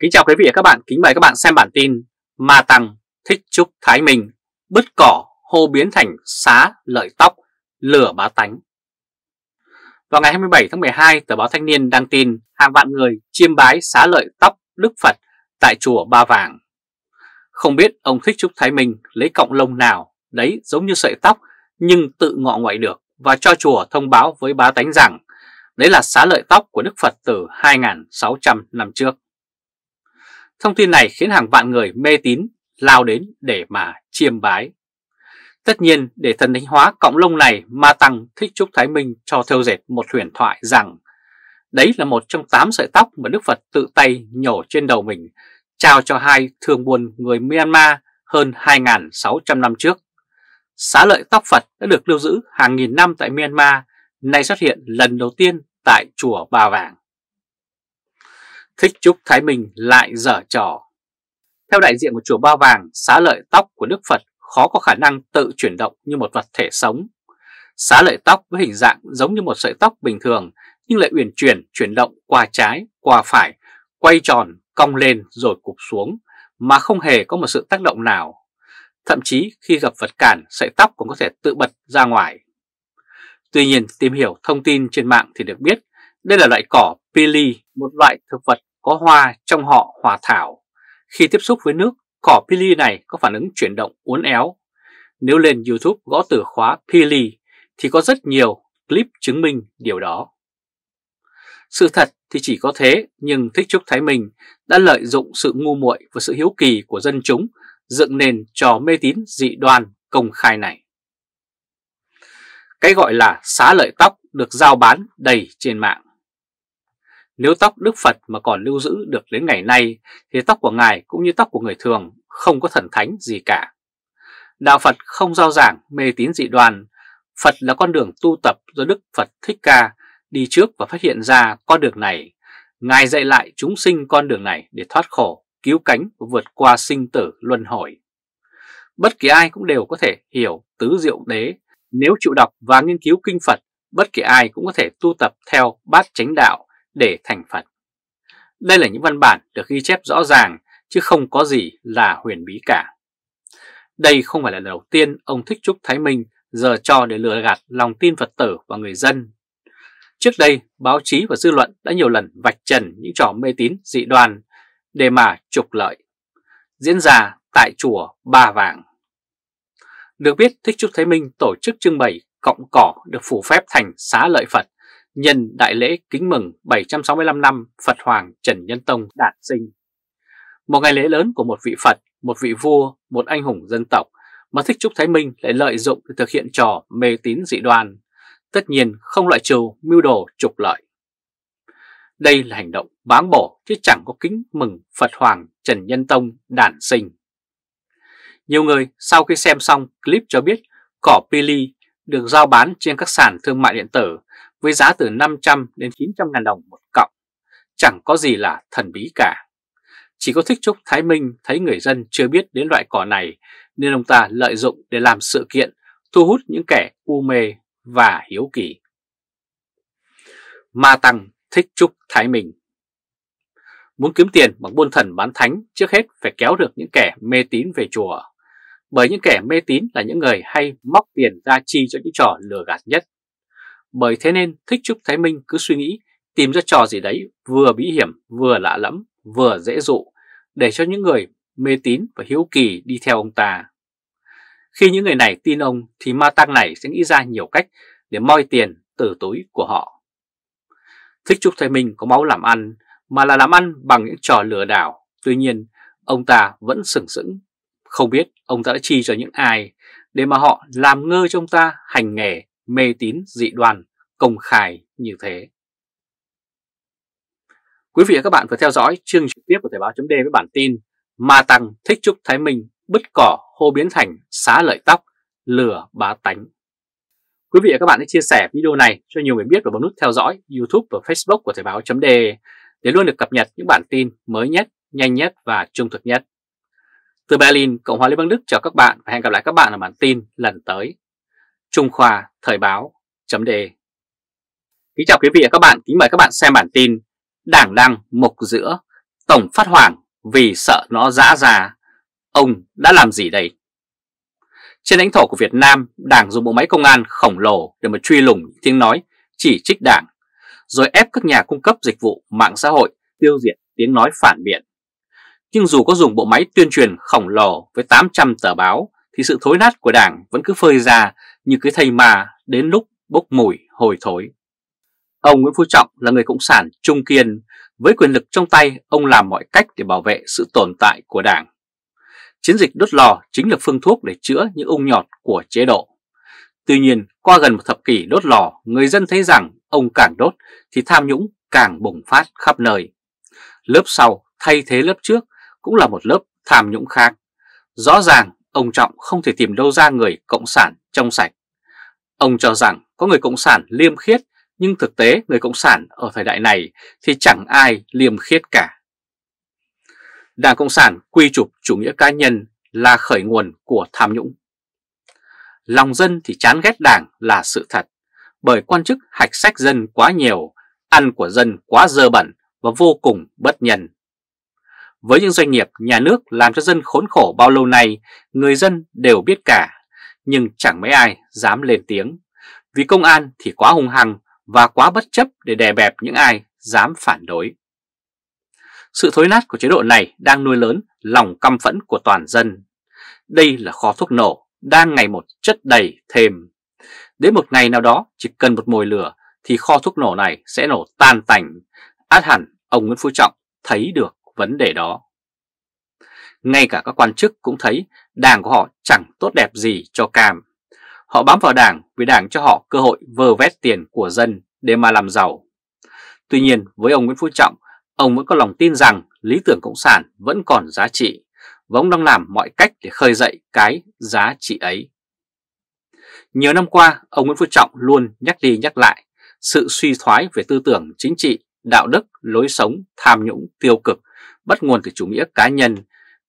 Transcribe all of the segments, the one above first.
Kính chào quý vị và các bạn, kính mời các bạn xem bản tin Ma Tăng thích trúc Thái Minh bứt cỏ hô biến thành xá lợi tóc lửa bá tánh. Vào ngày 27 tháng 12, tờ báo Thanh niên đăng tin hàng vạn người chiêm bái xá lợi tóc Đức Phật tại chùa Ba Vàng. Không biết ông Thích Trúc Thái Minh lấy cộng lông nào, đấy giống như sợi tóc nhưng tự ngọ ngoại được và cho chùa thông báo với bá tánh rằng đấy là xá lợi tóc của Đức Phật từ 2.600 năm trước. Thông tin này khiến hàng vạn người mê tín lao đến để mà chiêm bái. Tất nhiên để thần thánh hóa cộng lông này Ma Tăng Thích Trúc Thái Minh cho theo dệt một huyền thoại rằng đấy là một trong tám sợi tóc mà Đức Phật tự tay nhổ trên đầu mình trao cho hai thương buôn người Myanmar hơn 2.600 năm trước. Xá lợi tóc Phật đã được lưu giữ hàng nghìn năm tại Myanmar, nay xuất hiện lần đầu tiên tại chùa Bà Vàng. Thích Trúc Thái Bình lại dở trò. Theo đại diện của chùa Ba Vàng, xá lợi tóc của Đức Phật khó có khả năng tự chuyển động như một vật thể sống. Xá lợi tóc với hình dạng giống như một sợi tóc bình thường nhưng lại uyển chuyển chuyển động qua trái, qua phải, quay tròn, cong lên rồi cụp xuống mà không hề có một sự tác động nào. Thậm chí khi gặp vật cản, sợi tóc cũng có thể tự bật ra ngoài. Tuy nhiên, tìm hiểu thông tin trên mạng thì được biết đây là loại cỏ pili, một loại thực vật có hoa trong họ hòa thảo. Khi tiếp xúc với nước, cỏ pili này có phản ứng chuyển động uốn éo. Nếu lên YouTube gõ từ khóa pili thì có rất nhiều clip chứng minh điều đó. Sự thật thì chỉ có thế, nhưng Thích Trúc Thái Minh đã lợi dụng sự ngu muội và sự hiếu kỳ của dân chúng dựng nền trò mê tín dị đoan công khai này. Cái gọi là xá lợi tóc được giao bán đầy trên mạng. Nếu tóc Đức Phật mà còn lưu giữ được đến ngày nay thì tóc của Ngài cũng như tóc của người thường không có thần thánh gì cả. Đạo Phật không giao giảng mê tín dị đoan, Phật là con đường tu tập do Đức Phật Thích Ca đi trước và phát hiện ra con đường này. Ngài dạy lại chúng sinh con đường này để thoát khổ, cứu cánh và vượt qua sinh tử luân hồi. Bất kỳ ai cũng đều có thể hiểu tứ diệu đế. Nếu chịu đọc và nghiên cứu kinh Phật, bất kỳ ai cũng có thể tu tập theo bát chánh đạo để thành Phật. Đây là những văn bản được ghi chép rõ ràng chứ không có gì là huyền bí cả. Đây không phải là lần đầu tiên ông Thích Trúc Thái Minh giờ trò để lừa gạt lòng tin Phật tử và người dân. Trước đây, báo chí và dư luận đã nhiều lần vạch trần những trò mê tín dị đoan để mà trục lợi. Diễn ra tại chùa Ba Vàng. Được biết, Thích Trúc Thái Minh tổ chức trưng bày cọng cỏ được phủ phép thành xá lợi Phật nhân đại lễ kính mừng 765 năm Phật Hoàng Trần Nhân Tông đản sinh. Một ngày lễ lớn của một vị Phật, một vị vua, một anh hùng dân tộc mà Thích Trúc Thái Minh lại lợi dụng để thực hiện trò mê tín dị đoan, tất nhiên không loại trừ mưu đồ trục lợi. Đây là hành động báng bổ chứ chẳng có kính mừng Phật Hoàng Trần Nhân Tông đản sinh. Nhiều người sau khi xem xong clip cho biết cỏ Pili được giao bán trên các sàn thương mại điện tử với giá từ 500 đến 900 ngàn đồng một cọng, chẳng có gì là thần bí cả. Chỉ có Thích Trúc Thái Minh thấy người dân chưa biết đến loại cỏ này nên ông ta lợi dụng để làm sự kiện thu hút những kẻ u mê và hiếu kỳ. Ma Tăng Thích Trúc Thái Minh Muốn kiếm tiền bằng buôn thần bán thánh trước hết phải kéo được những kẻ mê tín về chùa. Bởi những kẻ mê tín là những người hay móc tiền ra chi cho những trò lừa gạt nhất. Bởi thế nên Thích Trúc Thái Minh cứ suy nghĩ tìm ra trò gì đấy vừa bí hiểm, vừa lạ lẫm, vừa dễ dụ để cho những người mê tín và hiếu kỳ đi theo ông ta. Khi những người này tin ông thì ma tăng này sẽ nghĩ ra nhiều cách để moi tiền từ túi của họ. Thích Trúc Thái Minh có máu làm ăn mà là làm ăn bằng những trò lừa đảo. Tuy nhiên, ông ta vẫn sừng sững. Không biết ông ta đã chi cho những ai để mà họ làm ngơ trong ta hành nghề mê tín dị đoan công khai như thế. Quý vị và các bạn vừa theo dõi chương trực tiếp của Thời báo chấm với bản tin Ma Tăng thích trúc Thái Minh bứt cỏ hô biến thành xá lợi tóc lừa bá tánh. Quý vị và các bạn hãy chia sẻ video này cho nhiều người biết và bấm nút theo dõi YouTube và Facebook của Thời báo chấm để luôn được cập nhật những bản tin mới nhất, nhanh nhất và trung thực nhất. Từ Berlin, Cộng hòa Liên bang Đức chào các bạn và hẹn gặp lại các bạn ở bản tin lần tới. Trung Khoa Thời báo chấm đề Kính chào quý vị và các bạn, kính mời các bạn xem bản tin Đảng đăng mục giữa, Tổng phát hoảng vì sợ nó dã ra Ông đã làm gì đây? Trên lãnh thổ của Việt Nam, Đảng dùng bộ máy công an khổng lồ để mà truy lùng tiếng nói chỉ trích Đảng rồi ép các nhà cung cấp dịch vụ mạng xã hội tiêu diệt tiếng nói phản biện. Nhưng dù có dùng bộ máy tuyên truyền khổng lồ với 800 tờ báo thì sự thối nát của Đảng vẫn cứ phơi ra như cái thầy mà đến lúc bốc mùi hồi thối. Ông Nguyễn Phú Trọng là người Cộng sản trung kiên, với quyền lực trong tay ông làm mọi cách để bảo vệ sự tồn tại của đảng. Chiến dịch đốt lò chính là phương thuốc để chữa những ung nhọt của chế độ. Tuy nhiên, qua gần một thập kỷ đốt lò, người dân thấy rằng ông càng đốt thì tham nhũng càng bùng phát khắp nơi. Lớp sau thay thế lớp trước cũng là một lớp tham nhũng khác. Rõ ràng, ông Trọng không thể tìm đâu ra người Cộng sản trong sạch. Ông cho rằng có người Cộng sản liêm khiết, nhưng thực tế người Cộng sản ở thời đại này thì chẳng ai liêm khiết cả. Đảng Cộng sản quy trục chủ nghĩa cá nhân là khởi nguồn của tham nhũng. Lòng dân thì chán ghét đảng là sự thật, bởi quan chức hạch sách dân quá nhiều, ăn của dân quá dơ bẩn và vô cùng bất nhân. Với những doanh nghiệp nhà nước làm cho dân khốn khổ bao lâu nay, người dân đều biết cả nhưng chẳng mấy ai dám lên tiếng, vì công an thì quá hung hăng và quá bất chấp để đè bẹp những ai dám phản đối. Sự thối nát của chế độ này đang nuôi lớn lòng căm phẫn của toàn dân. Đây là kho thuốc nổ đang ngày một chất đầy thêm. Đến một ngày nào đó chỉ cần một mồi lửa thì kho thuốc nổ này sẽ nổ tan tành. Át hẳn ông Nguyễn Phú Trọng thấy được vấn đề đó ngay cả các quan chức cũng thấy đảng của họ chẳng tốt đẹp gì cho cam. Họ bám vào đảng vì đảng cho họ cơ hội vơ vét tiền của dân để mà làm giàu. Tuy nhiên với ông Nguyễn Phú Trọng, ông vẫn có lòng tin rằng lý tưởng Cộng sản vẫn còn giá trị và ông đang làm mọi cách để khơi dậy cái giá trị ấy. Nhiều năm qua, ông Nguyễn Phú Trọng luôn nhắc đi nhắc lại sự suy thoái về tư tưởng chính trị, đạo đức, lối sống, tham nhũng tiêu cực bắt nguồn từ chủ nghĩa cá nhân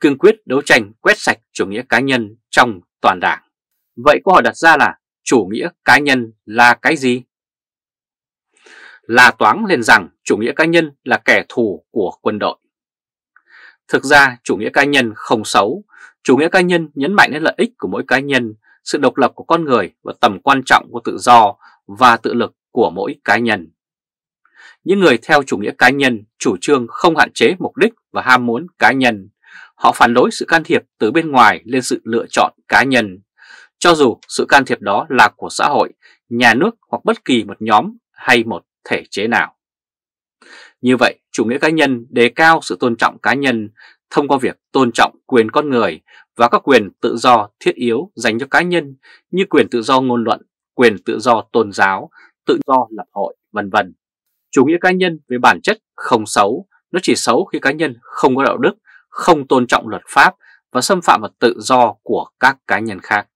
cương quyết đấu tranh quét sạch chủ nghĩa cá nhân trong toàn đảng. Vậy câu hỏi đặt ra là chủ nghĩa cá nhân là cái gì? Là toán lên rằng chủ nghĩa cá nhân là kẻ thù của quân đội. Thực ra chủ nghĩa cá nhân không xấu, chủ nghĩa cá nhân nhấn mạnh đến lợi ích của mỗi cá nhân, sự độc lập của con người và tầm quan trọng của tự do và tự lực của mỗi cá nhân. Những người theo chủ nghĩa cá nhân chủ trương không hạn chế mục đích và ham muốn cá nhân Họ phản đối sự can thiệp từ bên ngoài lên sự lựa chọn cá nhân. Cho dù sự can thiệp đó là của xã hội, nhà nước hoặc bất kỳ một nhóm hay một thể chế nào. Như vậy, chủ nghĩa cá nhân đề cao sự tôn trọng cá nhân thông qua việc tôn trọng quyền con người và các quyền tự do thiết yếu dành cho cá nhân như quyền tự do ngôn luận, quyền tự do tôn giáo, tự do lập hội, vân vân. Chủ nghĩa cá nhân về bản chất không xấu, nó chỉ xấu khi cá nhân không có đạo đức không tôn trọng luật pháp và xâm phạm vào tự do của các cá nhân khác.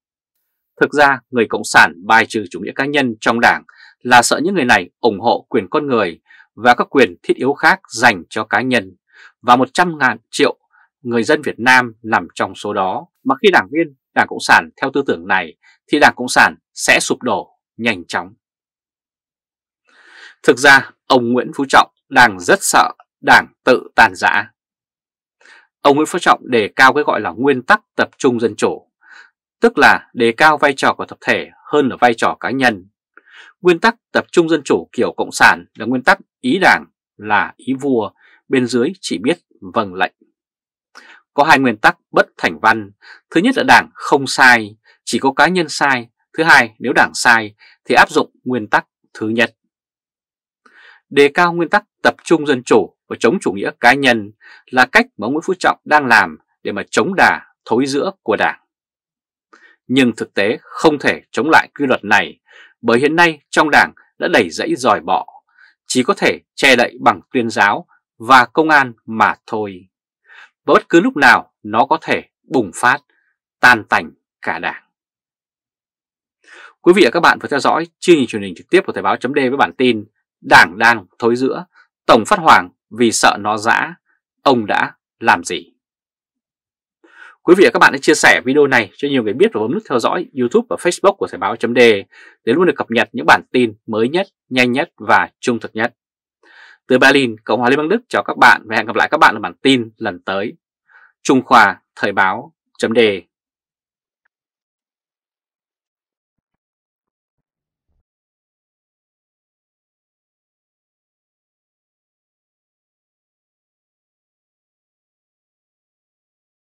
Thực ra, người Cộng sản bài trừ chủ nghĩa cá nhân trong đảng là sợ những người này ủng hộ quyền con người và các quyền thiết yếu khác dành cho cá nhân và 100.000 triệu người dân Việt Nam nằm trong số đó. Mà khi đảng viên Đảng Cộng sản theo tư tưởng này thì Đảng Cộng sản sẽ sụp đổ nhanh chóng. Thực ra, ông Nguyễn Phú Trọng đang rất sợ đảng tự tàn giã. Ông Nguyễn Phú Trọng đề cao cái gọi là nguyên tắc tập trung dân chủ, tức là đề cao vai trò của tập thể hơn là vai trò cá nhân. Nguyên tắc tập trung dân chủ kiểu Cộng sản là nguyên tắc ý đảng là ý vua, bên dưới chỉ biết vâng lệnh. Có hai nguyên tắc bất thành văn, thứ nhất là đảng không sai, chỉ có cá nhân sai, thứ hai nếu đảng sai thì áp dụng nguyên tắc thứ nhất. Đề cao nguyên tắc tập trung dân chủ và chống chủ nghĩa cá nhân là cách mà Nguyễn Phú Trọng đang làm để mà chống đà thối giữa của Đảng. Nhưng thực tế không thể chống lại quy luật này bởi hiện nay trong Đảng đã đẩy dãy dòi bọ, chỉ có thể che đậy bằng tuyên giáo và công an mà thôi. Và bất cứ lúc nào nó có thể bùng phát, tan tành cả Đảng. Quý vị và các bạn vừa theo dõi chương trình truyền hình trực tiếp của Thời báo chấm với bản tin Đảng đang thối giữa, Tổng Phát Hoàng vì sợ nó dã, ông đã làm gì? Quý vị và các bạn hãy chia sẻ video này cho nhiều người biết và bấm nút theo dõi YouTube và Facebook của Thời báo chấm để luôn được cập nhật những bản tin mới nhất, nhanh nhất và trung thực nhất. Từ Berlin, Cộng hòa Liên bang Đức chào các bạn và hẹn gặp lại các bạn ở bản tin lần tới. Trung Khoa Thời báo chấm đề